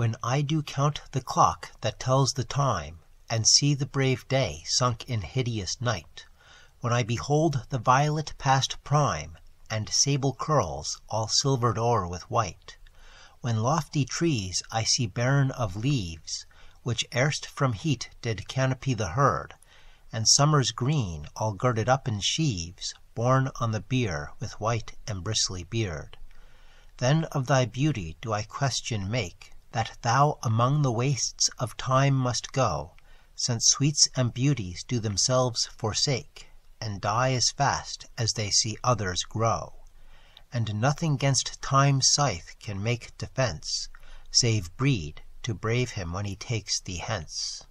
When I do count the clock that tells the time, And see the brave day sunk in hideous night, When I behold the violet past prime, And sable curls all silvered o'er with white, When lofty trees I see barren of leaves, Which erst from heat did canopy the herd, And summer's green all girded up in sheaves, Borne on the bier with white and bristly beard, Then of thy beauty do I question make. That thou among the wastes of time must go, Since sweets and beauties do themselves forsake, And die as fast as they see others grow; And nothing gainst Time's scythe can make defence, Save breed, to brave him when he takes thee hence.